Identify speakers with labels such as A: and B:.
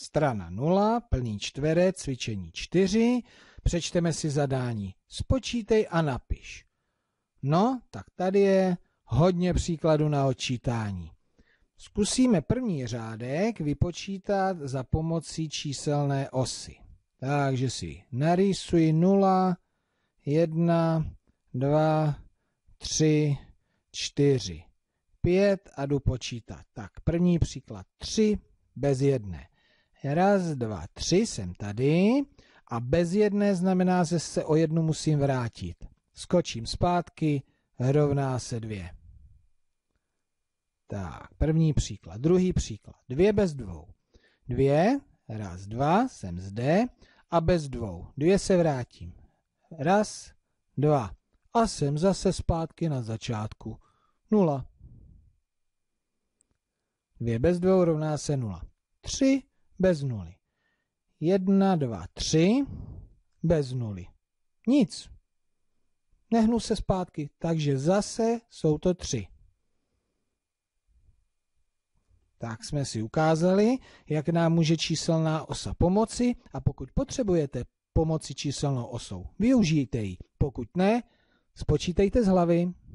A: Strana 0, plný čtverec, cvičení 4. Přečteme si zadání. Spočítej a napiš. No, tak tady je hodně příkladů na odčítání. Zkusíme první řádek vypočítat za pomocí číselné osy. Takže si narýsuji 0, 1, 2, 3, 4, 5 a jdu počítat. Tak, první příklad 3 bez jedné. Raz, dva, tři, jsem tady. A bez jedné znamená, že se o jednu musím vrátit. Skočím zpátky, rovná se dvě. Tak, první příklad. Druhý příklad. Dvě bez dvou. Dvě, raz, dva, jsem zde. A bez dvou. Dvě se vrátím. Raz, dva. A jsem zase zpátky na začátku. Nula. Dvě bez dvou rovná se nula. Tři bez nuly. 1, 2, 3, bez nuly. Nic. Nehnu se zpátky, takže zase jsou to tři. Tak jsme si ukázali, jak nám může číselná osa pomoci a pokud potřebujete pomoci číselnou osou, využijte ji. Pokud ne, spočítejte z hlavy.